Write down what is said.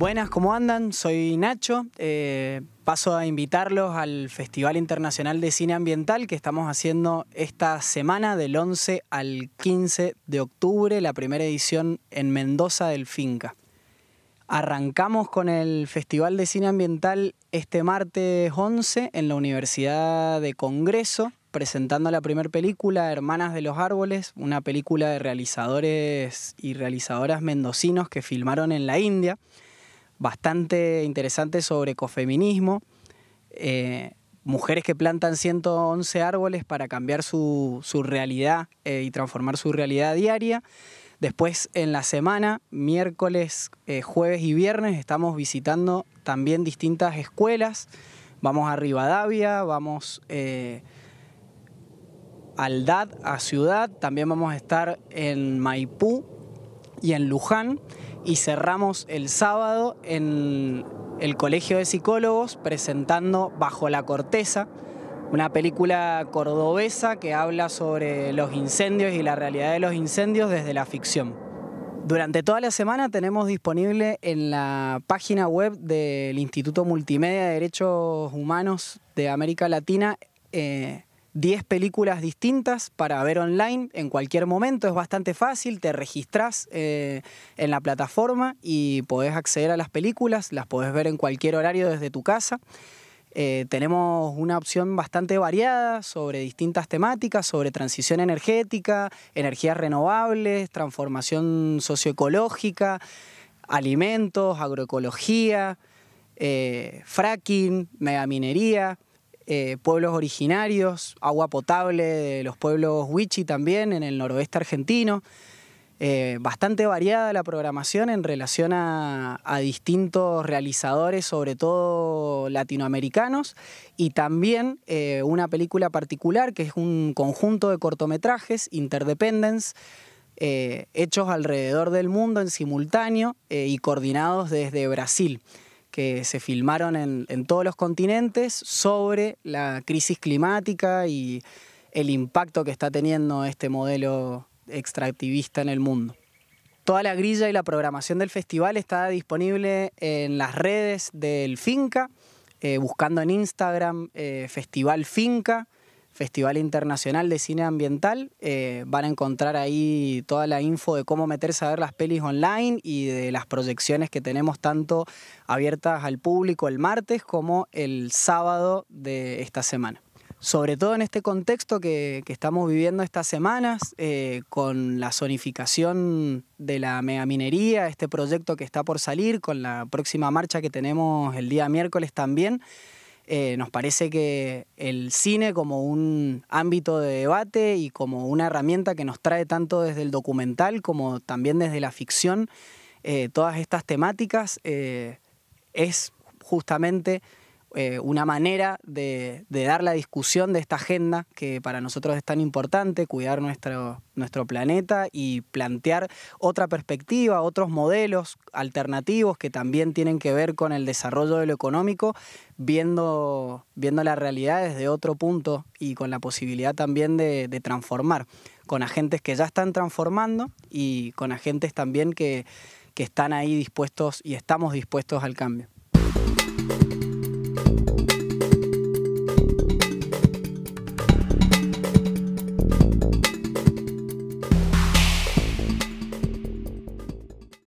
Buenas, ¿cómo andan? Soy Nacho. Eh, paso a invitarlos al Festival Internacional de Cine Ambiental que estamos haciendo esta semana del 11 al 15 de octubre, la primera edición en Mendoza del Finca. Arrancamos con el Festival de Cine Ambiental este martes 11 en la Universidad de Congreso, presentando la primera película, Hermanas de los Árboles, una película de realizadores y realizadoras mendocinos que filmaron en la India bastante interesante sobre ecofeminismo. Eh, mujeres que plantan 111 árboles para cambiar su, realidad eh, y transformar su realidad diaria. Después en la semana, miércoles, eh, jueves y viernes, estamos visitando también distintas escuelas. Vamos a Rivadavia, vamos a Aldad, a Ciudad, también vamos a estar en Maipú y en Luján y cerramos el sábado en el Colegio de Psicólogos presentando Bajo la Corteza, una película cordobesa que habla sobre los incendios y la realidad de los incendios desde la ficción. Durante toda la semana tenemos disponible en la página web del Instituto Multimedia de Derechos Humanos de América Latina eh, 10 películas distintas para ver online en cualquier momento. Es bastante fácil, te registras eh, en la plataforma y podés acceder a las películas, las podés ver en cualquier horario desde tu casa. Eh, tenemos una opción bastante variada sobre distintas temáticas, sobre transición energética, energías renovables, transformación socioecológica, alimentos, agroecología, eh, fracking, megaminería. Eh, pueblos originarios, agua potable de los pueblos wichi también en el noroeste argentino. Eh, bastante variada la programación en relación a, distintos realizadores, sobre todo latinoamericanos, y también eh, una película particular que es un conjunto de cortometrajes, Interdependence, hechos alrededor del mundo en simultáneo y coordinados desde Brasil que se filmaron en, todos los continentes sobre la crisis climática y el impacto que está teniendo este modelo extractivista en el mundo. Toda la grilla y la programación del festival está disponible en las redes del Finca, eh, buscando en Instagram eh, Festival Finca. Festival Internacional de Cine Ambiental. Eh, van a encontrar ahí toda la info de cómo meterse a ver las pelis online y de las proyecciones que tenemos tanto abiertas al público el martes como el sábado de esta semana sobre todo en este contexto que, estamos viviendo estas semanas, eh, con la zonificación de la megaminería, este proyecto que está por salir, con la próxima marcha que tenemos el día miércoles también. Eh, nos parece que el cine como un ámbito de debate y como una herramienta que nos trae tanto desde el documental como también desde la ficción, eh, todas estas temáticas, eh, es justamente eh, una manera de, dar la discusión de esta agenda que para nosotros es tan importante, cuidar nuestro, nuestro planeta y plantear otra perspectiva, otros modelos alternativos que también tienen que ver con el desarrollo de lo económico, viendo, viendo la realidad desde otro punto y con la posibilidad también de, transformar, con agentes que ya están transformando y con agentes también que están ahí dispuestos y estamos dispuestos al cambio.